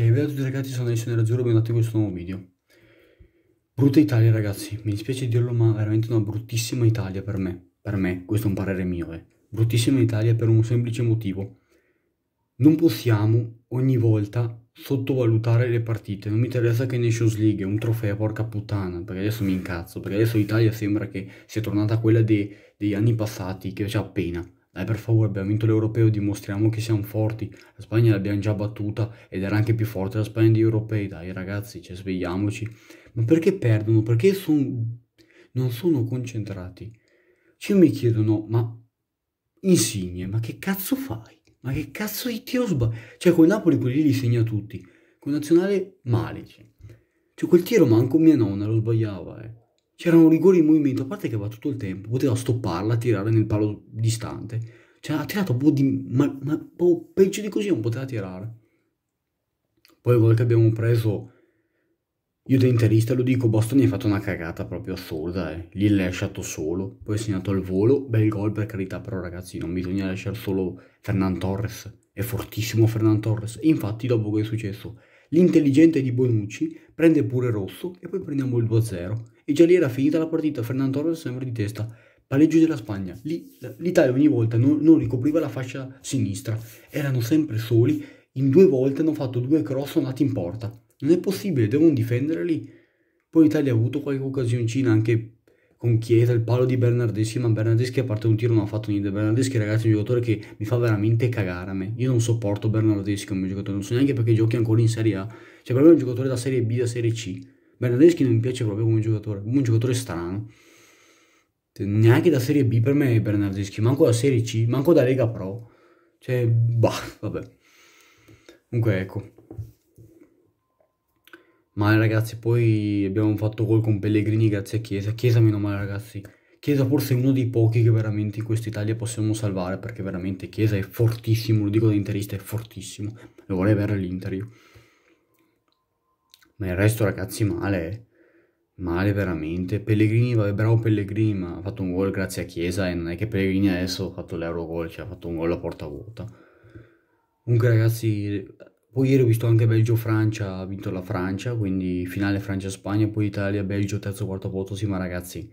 E beh a tutti ragazzi, sono Alessio Nerazzurro, benvenuti in questo nuovo video. Brutta Italia ragazzi, mi dispiace dirlo ma veramente una bruttissima Italia per me. Per me, questo è un parere mio eh. Bruttissima Italia per un semplice motivo. Non possiamo ogni volta sottovalutare le partite. Non mi interessa che Nations League è un trofeo, porca puttana, perché adesso mi incazzo, perché adesso l'Italia sembra che sia tornata a quella dei, degli anni passati, che c'è appena dai per favore, abbiamo vinto l'Europeo, dimostriamo che siamo forti. La Spagna l'abbiamo già battuta ed era anche più forte la Spagna degli europei. Dai ragazzi, cioè, svegliamoci. Ma perché perdono? Perché son... non sono concentrati? Ci cioè, mi chiedono, ma Insigne, ma che cazzo fai? Ma che cazzo di tiro sbaglio? Cioè con Napoli quelli li segna tutti. Con Nazionale male. Cioè. cioè quel tiro manco mia nonna lo sbagliava, eh. C'erano rigori in movimento, a parte che va tutto il tempo, poteva stopparla, tirare nel palo distante. Cioè, ha tirato un po' di... ma, ma po peggio di così non poteva tirare. Poi il gol che abbiamo preso... Io da interista lo dico, Boston gli ha fatto una cagata proprio assurda, eh. Lì l'ha lasciato solo, poi ha segnato al volo, bel gol per carità, però ragazzi non bisogna lasciare solo Fernand Torres. È fortissimo Fernand Torres. E infatti dopo che è successo L'intelligente di Bonucci prende pure rosso e poi prendiamo il 2-0. E già lì era finita la partita, Fernando Torres sembra di testa. Palleggio della Spagna. Lì, L'Italia ogni volta non, non ricopriva la fascia sinistra. Erano sempre soli. In due volte hanno fatto due cross andati in porta. Non è possibile, devono difendere lì. Poi l'Italia ha avuto qualche occasioncina anche con Chiesa, il palo di Bernardeschi, ma Bernardeschi a parte un tiro non ha fatto niente. Bernardeschi ragazzi è un giocatore che mi fa veramente cagare a me. Io non sopporto Bernardeschi come giocatore, non so neanche perché giochi ancora in Serie A. Cioè per me è un giocatore da Serie B, da Serie C. Bernardeschi non mi piace proprio come giocatore, un giocatore strano. Neanche da Serie B per me è Bernardeschi, manco da Serie C, manco da Lega Pro. Cioè, bah, vabbè. Comunque ecco. Male ragazzi, poi abbiamo fatto gol con Pellegrini grazie a Chiesa. Chiesa meno male ragazzi. Chiesa forse è uno dei pochi che veramente in questa Italia possiamo salvare perché veramente Chiesa è fortissimo, lo dico da interista, è fortissimo. Lo vorrei avere all'Inter Ma il resto ragazzi male, eh. male veramente. Pellegrini, vabbè bravo Pellegrini ma ha fatto un gol grazie a Chiesa e non è che Pellegrini adesso ha fatto l'Eurogol, cioè ha fatto un gol a porta vuota. Comunque ragazzi poi ieri ho visto anche Belgio-Francia, ha vinto la Francia, quindi finale Francia-Spagna, poi Italia-Belgio, terzo, quarto posto, sì ma ragazzi,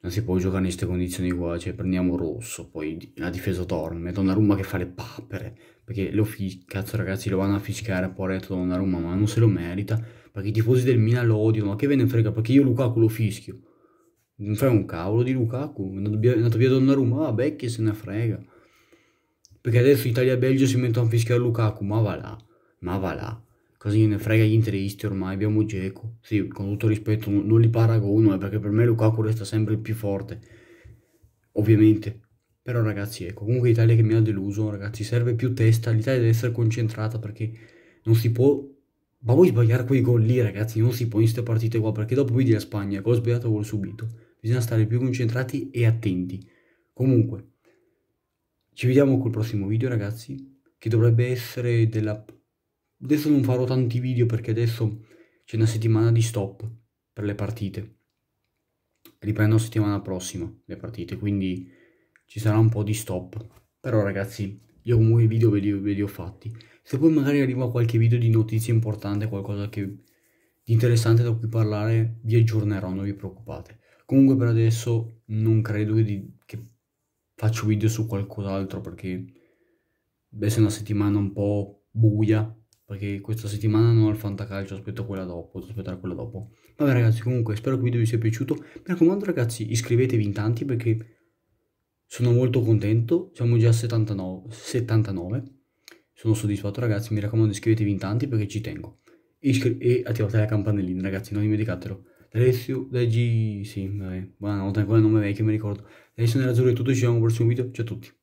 non si può giocare in queste condizioni qua, cioè prendiamo rosso, poi la difesa torna, Donnarumma che fa le papere, perché lo cazzo ragazzi lo vanno a fischiare, a poveretto Donnarumma, ma non se lo merita, perché i tifosi del Milan lo odiano, ma che ve ne frega, perché io Lukaku lo fischio, non fai un cavolo di Lukaku, andato via, è andato via Donnarumma, vabbè che se ne frega. Perché adesso Italia-Belgio si mettono a fischiare Lukaku, ma va là, ma va là. Cosa gliene frega gli interisti ormai, abbiamo Geco. Sì, con tutto rispetto, non li paragono, eh, perché per me Lukaku resta sempre il più forte. Ovviamente. Però ragazzi, ecco, comunque l'Italia che mi ha deluso, ragazzi, serve più testa, l'Italia deve essere concentrata perché non si può... Ma vuoi sbagliare quei gol lì, ragazzi, non si può in queste partite qua, perché dopo vedi la Spagna, gol sbagliato, gol subito. Bisogna stare più concentrati e attenti. Comunque, ci vediamo col prossimo video ragazzi, che dovrebbe essere della... Adesso non farò tanti video perché adesso c'è una settimana di stop per le partite. Riprendo settimana prossima le partite, quindi ci sarà un po' di stop. Però ragazzi, io comunque i video ve li, ve li ho fatti. Se poi magari arriva qualche video di notizie importante, qualcosa che di interessante da cui parlare, vi aggiornerò, non vi preoccupate. Comunque per adesso non credo che, di, che faccio video su qualcos'altro perché adesso è una settimana un po' buia perché questa settimana non ho il fantacalcio, aspetto quella dopo, devo aspettare quella dopo. Vabbè ragazzi, comunque spero che il video vi sia piaciuto. Mi raccomando ragazzi, iscrivetevi in tanti perché sono molto contento, siamo già a 79, 79. Sono soddisfatto ragazzi, mi raccomando iscrivetevi in tanti perché ci tengo. Iscri e attivate la campanellina ragazzi, non dimenticatelo. Reziu Leggi. sì, vabbè, buonanotte, il nome vecchio mi ricordo. Adesso nell'azzurro è tutto, ci vediamo al prossimo video, ciao a tutti.